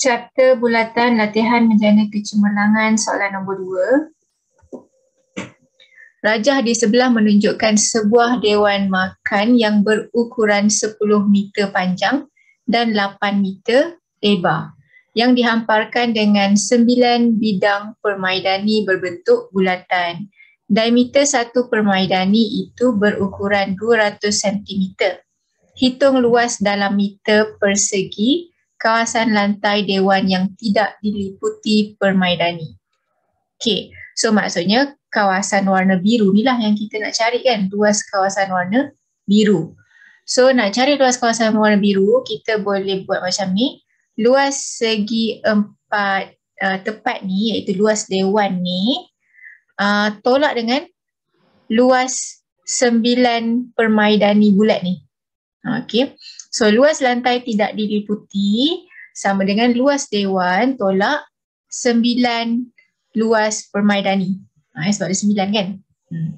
chapter bulatan latihan menjana kecemerlangan soalan nombor dua Rajah di sebelah menunjukkan sebuah dewan makan yang berukuran 10 meter panjang dan 8 meter lebar yang dihamparkan dengan 9 bidang permaidani berbentuk bulatan. Diameter satu permaidani itu berukuran 200 cm. Hitung luas dalam meter persegi kawasan lantai dewan yang tidak diliputi permaidani. Okay, so maksudnya kawasan warna biru ni lah yang kita nak cari kan, luas kawasan warna biru. So nak cari luas kawasan warna biru, kita boleh buat macam ni. Luas segi empat uh, tepat ni, iaitu luas dewan ni, uh, tolak dengan luas sembilan permaidani bulat ni. Okay, So luas lantai tidak diliputi sama dengan luas dewan tolak sembilan luas permaidani. Ha, eh, sebab ada sembilan kan? Hmm.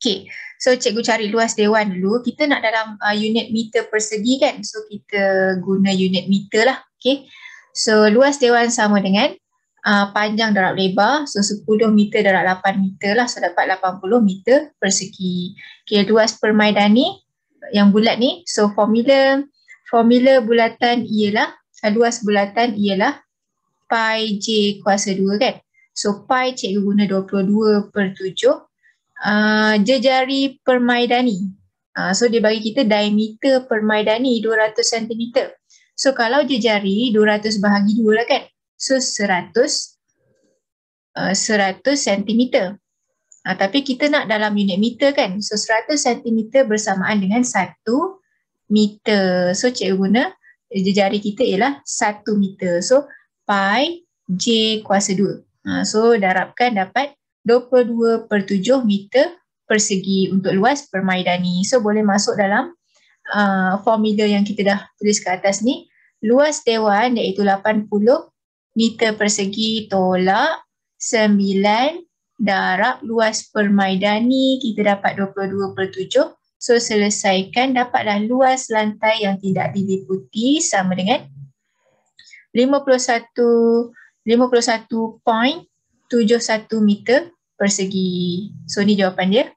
Okay. So cikgu cari luas dewan dulu. Kita nak dalam uh, unit meter persegi kan? So kita guna unit meter lah. Okay. So luas dewan sama dengan uh, panjang darab lebar. So 10 meter darab 8 meter lah. So dapat 80 meter persegi. Okay. Luas permaidani yang bulat ni. So formula formula bulatan ialah luas bulatan ialah pi j kuasa 2 kan. So pi cikgu guna 22 per 7 uh, jejari permaidani. Uh, so dia bagi kita diameter permaidani 200 cm. So kalau jejari 200 bahagi 2 lah kan. So 100 uh, 100 cm. Ha, tapi kita nak dalam unit meter kan. So 100 cm bersamaan dengan 1 meter. So cikgu guna eh, jari kita ialah 1 meter. So pi j kuasa 2. Ha, so darabkan dapat 22 per 7 meter persegi untuk luas permaidani. So boleh masuk dalam Uh, formula yang kita dah tulis ke atas ni luas dewan iaitu 80 meter persegi tolak 9 darab luas permaidani kita dapat 22.7 so selesaikan dapatlah luas lantai yang tidak diliputi sama dengan 51 51.71 meter persegi so ni jawapan dia